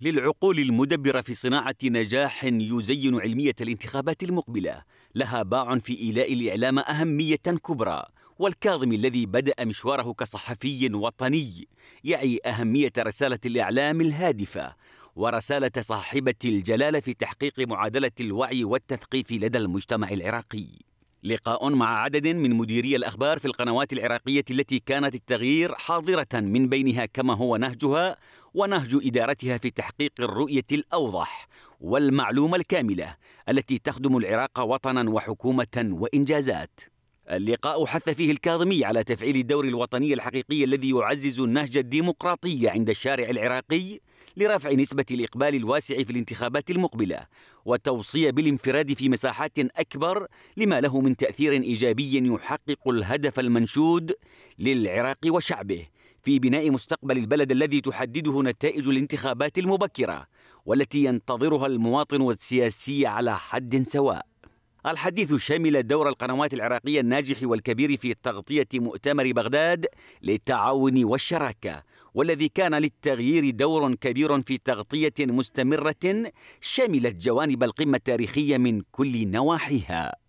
للعقول المدبرة في صناعة نجاح يزين علمية الانتخابات المقبلة لها باع في إيلاء الإعلام أهمية كبرى والكاظم الذي بدأ مشواره كصحفي وطني يعي أهمية رسالة الإعلام الهادفة ورسالة صاحبة الجلالة في تحقيق معادلة الوعي والتثقيف لدى المجتمع العراقي لقاء مع عدد من مديري الأخبار في القنوات العراقية التي كانت التغيير حاضرة من بينها كما هو نهجها ونهج إدارتها في تحقيق الرؤية الأوضح والمعلومة الكاملة التي تخدم العراق وطنا وحكومة وإنجازات اللقاء حث فيه الكاظمي على تفعيل الدور الوطني الحقيقي الذي يعزز النهج الديمقراطي عند الشارع العراقي لرفع نسبة الإقبال الواسع في الانتخابات المقبلة وتوصية بالانفراد في مساحات أكبر لما له من تأثير إيجابي يحقق الهدف المنشود للعراق وشعبه في بناء مستقبل البلد الذي تحدده نتائج الانتخابات المبكرة والتي ينتظرها المواطن والسياسي على حد سواء الحديث شمل دور القنوات العراقية الناجح والكبير في تغطية مؤتمر بغداد للتعاون والشراكة والذي كان للتغيير دور كبير في تغطية مستمرة شملت جوانب القمة التاريخية من كل نواحيها